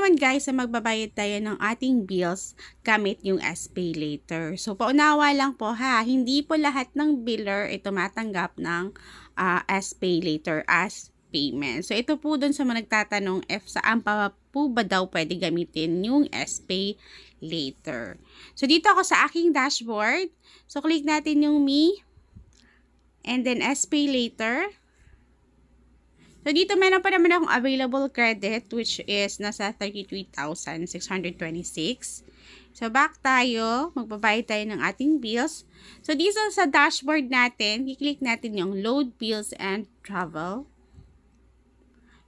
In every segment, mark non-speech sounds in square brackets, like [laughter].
naman guys na magbabayad tayo ng ating bills gamit yung SPay later. So paunawa lang po ha, hindi po lahat ng biller ay tumatanggap ng uh, ah, SPay later as payment. So ito po dun sa mga nagtatanong if saan pa po ba daw pwede gamitin yung SPay later. So dito ako sa aking dashboard. So click natin yung me and then SPay later. So, dito meron pa naman akong available credit which is nasa 33,626. So, back tayo. Magbabayad tayo ng ating bills. So, dito sa dashboard natin, kiklik natin yung load bills and travel.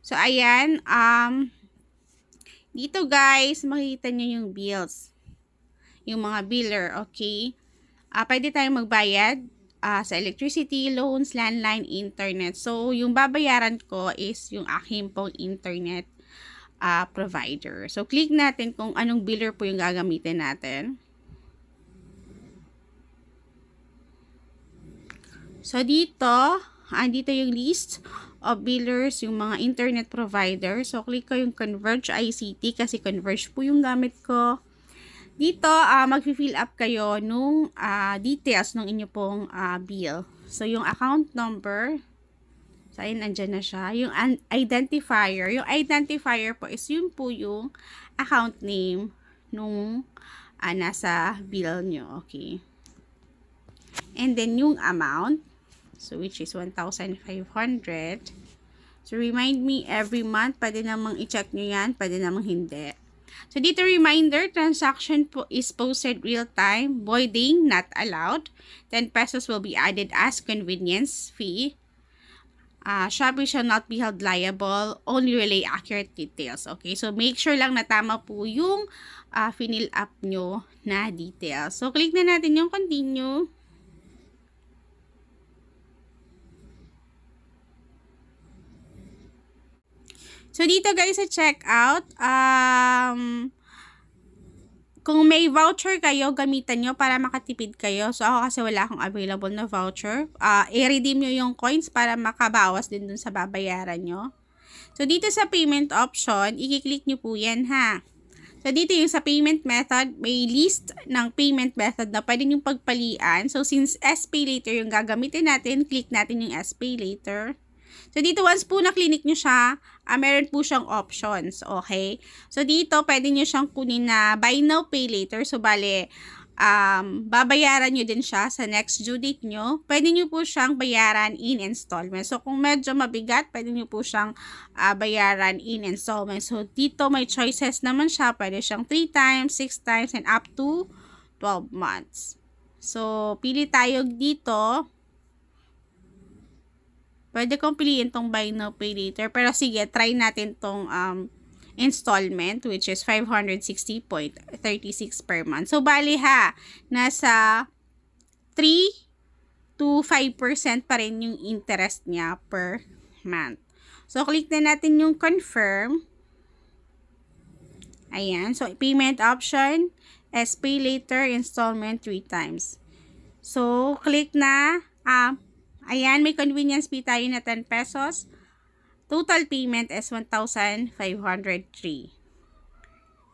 So, ayan. Um, dito guys, makikita nyo yung bills. Yung mga biller, okay? Uh, pwede tayong magbayad uh, sa electricity, loans, landline, internet. So, yung babayaran ko is yung aking pong internet uh, provider. So, click natin kung anong biller po yung gagamitin natin. So, dito, andito ah, yung list of billers, yung mga internet provider. So, click ko yung Converge ICT kasi Converge po yung gamit ko. Dito, uh, ah, mag-fill up kayo nung uh, details ng inyo pong uh, bill. So, yung account number, so andyan na siya. Yung identifier, yung identifier po is yun po yung account name nung uh, nasa bill nyo. Okay. And then, yung amount, so which is 1,500. So, remind me every month, pwede namang i-check nyo yan, pwede namang hindi. So, dito reminder, transaction po is posted real-time, voiding not allowed. 10 pesos will be added as convenience fee. Uh, Shopee shall not be held liable, only relay accurate details. Okay, so make sure lang na tama po yung uh, ah, finill up nyo na details. So, click na natin yung continue. So, dito guys sa checkout, um, kung may voucher kayo, gamitan nyo para makatipid kayo. So, ako kasi wala akong available na voucher. Uh, I-redeem nyo yung coins para makabawas din dun sa babayaran nyo. So, dito sa payment option, i-click nyo po yan ha. So, dito yung sa payment method, may list ng payment method na pwede yung pagpalian. So, since SP Later yung gagamitin natin, click natin yung SP Later. So, dito once po na-clinic nyo siya, uh, meron po siyang options, okay? So, dito pwede nyo siyang kunin na buy now, pay later. So, bale, um, babayaran nyo din siya sa next due date nyo. Pwede nyo po siyang bayaran in installment. So, kung medyo mabigat, pwede nyo po siyang uh, bayaran in installment. So, dito may choices naman siya. Pwede siyang 3 times, 6 times, and up to 12 months. So, pili tayo dito. Pwede kong piliin tong buy now, pay later. Pero sige, try natin tong um, installment which is 560.36 per month. So, bali ha, nasa 3 to 5% pa rin yung interest niya per month. So, click na natin yung confirm. Ayan. So, payment option as pay later installment 3 times. So, click na ah, Ayan, may convenience fee tayo na 10 pesos. Total payment is 1,503.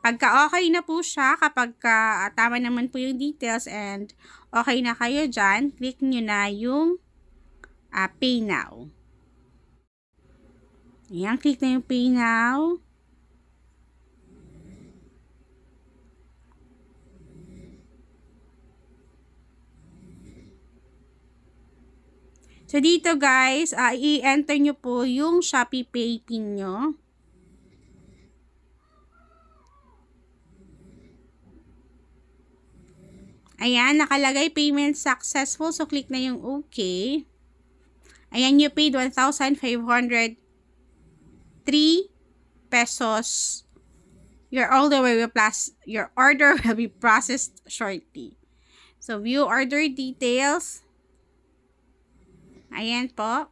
Pagka okay na po siya, kapag uh, tama naman po yung details and okay na kayo dyan, click nyo na yung uh, pay now. Ayan, click na yung pay now. So, dito guys, uh, i-enter nyo po yung Shopee Pay PIN nyo. Ayan, nakalagay payment successful. So, click na yung OK. Ayan, you paid 1,503 pesos. Your order will be your order [laughs] will be processed shortly. So, view order details. Ayan po.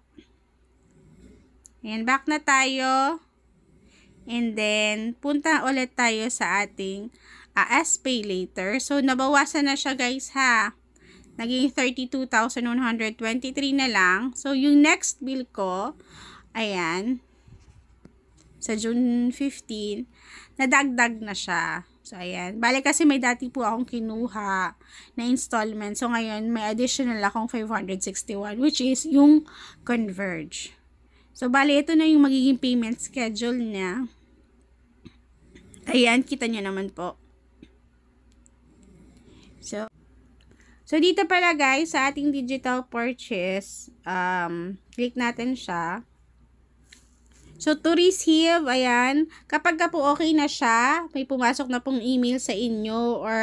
Ayan, back na tayo. And then, punta ulit tayo sa ating uh, ah, as pay later. So, nabawasan na siya guys ha. Naging 32,123 na lang. So, yung next bill ko, ayan, sa June 15, nadagdag na siya. So, ayan. Bale kasi may dati po akong kinuha na installment. So, ngayon may additional akong 561 which is yung Converge. So, bale ito na yung magiging payment schedule niya. Ayan, kita nyo naman po. So, so dito pala guys, sa ating digital purchase, um, click natin siya. So, to receive, ayan, kapag ka po okay na siya, may pumasok na pong email sa inyo or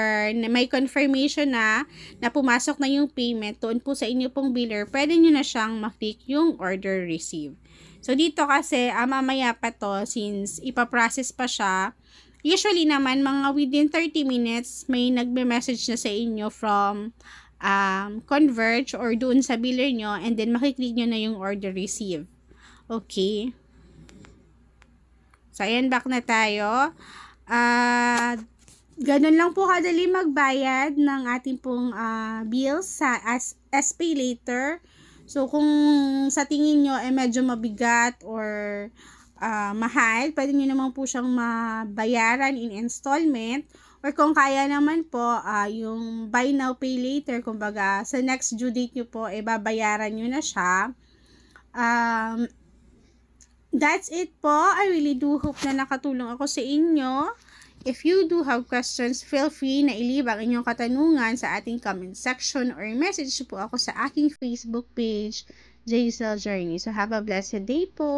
may confirmation na na pumasok na yung payment doon po sa inyo pong biller, pwede nyo na siyang maklik yung order receive. So, dito kasi, ah, mamaya pa to, since ipaprocess pa siya, usually naman, mga within 30 minutes, may nagme-message na sa inyo from um, Converge or doon sa biller nyo and then makiklik nyo na yung order receive. Okay. So, ayan, back na tayo. Uh, ganun lang po kadali magbayad ng ating pong uh, bills sa as, SP later. So, kung sa tingin nyo ay eh, medyo mabigat or uh, mahal, pwede nyo naman po siyang mabayaran in installment. Or kung kaya naman po, uh, yung buy now, pay later, kumbaga sa next due date nyo po, eh, babayaran nyo na siya. Um, that's it po. I really do hope na nakatulong ako sa inyo. If you do have questions, feel free na ilibang ang inyong katanungan sa ating comment section or message po ako sa aking Facebook page, JSL Journey. So have a blessed day po!